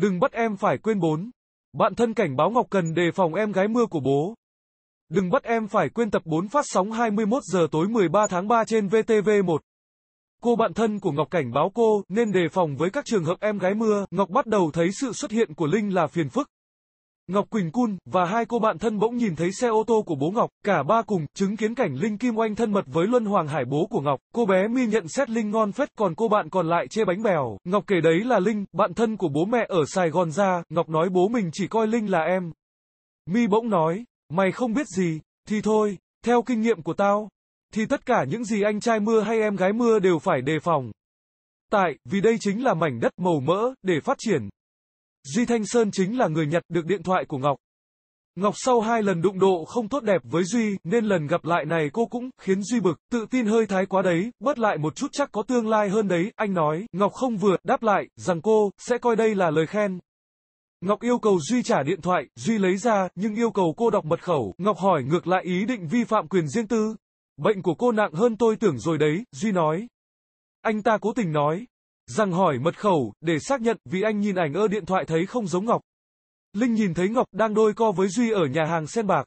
Đừng bắt em phải quên bốn. Bạn thân cảnh báo Ngọc cần đề phòng em gái mưa của bố. Đừng bắt em phải quên tập 4 phát sóng 21 giờ tối 13 tháng 3 trên VTV1. Cô bạn thân của Ngọc cảnh báo cô nên đề phòng với các trường hợp em gái mưa. Ngọc bắt đầu thấy sự xuất hiện của Linh là phiền phức. Ngọc Quỳnh Cun và hai cô bạn thân bỗng nhìn thấy xe ô tô của bố Ngọc, cả ba cùng chứng kiến cảnh Linh Kim Oanh thân mật với Luân Hoàng Hải bố của Ngọc. Cô bé mi nhận xét Linh ngon phết còn cô bạn còn lại chê bánh bèo. Ngọc kể đấy là Linh, bạn thân của bố mẹ ở Sài Gòn ra, Ngọc nói bố mình chỉ coi Linh là em. Mi bỗng nói, mày không biết gì, thì thôi, theo kinh nghiệm của tao, thì tất cả những gì anh trai mưa hay em gái mưa đều phải đề phòng. Tại, vì đây chính là mảnh đất màu mỡ, để phát triển, Di Thanh Sơn chính là người nhặt được điện thoại của Ngọc. Ngọc sau hai lần đụng độ không tốt đẹp với Duy, nên lần gặp lại này cô cũng khiến Duy bực, tự tin hơi thái quá đấy, bớt lại một chút chắc có tương lai hơn đấy, anh nói, Ngọc không vừa, đáp lại, rằng cô, sẽ coi đây là lời khen. Ngọc yêu cầu Duy trả điện thoại, Duy lấy ra, nhưng yêu cầu cô đọc mật khẩu, Ngọc hỏi ngược lại ý định vi phạm quyền riêng tư. Bệnh của cô nặng hơn tôi tưởng rồi đấy, Duy nói. Anh ta cố tình nói, Rằng hỏi mật khẩu, để xác nhận vì anh nhìn ảnh ở điện thoại thấy không giống Ngọc. Linh nhìn thấy Ngọc đang đôi co với Duy ở nhà hàng sen bạc.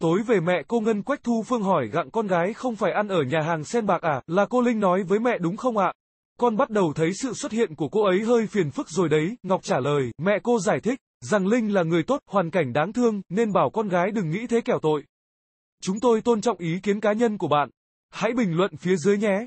Tối về mẹ cô Ngân Quách Thu Phương hỏi gặng con gái không phải ăn ở nhà hàng sen bạc à, là cô Linh nói với mẹ đúng không ạ? Con bắt đầu thấy sự xuất hiện của cô ấy hơi phiền phức rồi đấy, Ngọc trả lời, mẹ cô giải thích, rằng Linh là người tốt, hoàn cảnh đáng thương, nên bảo con gái đừng nghĩ thế kẻo tội. Chúng tôi tôn trọng ý kiến cá nhân của bạn. Hãy bình luận phía dưới nhé.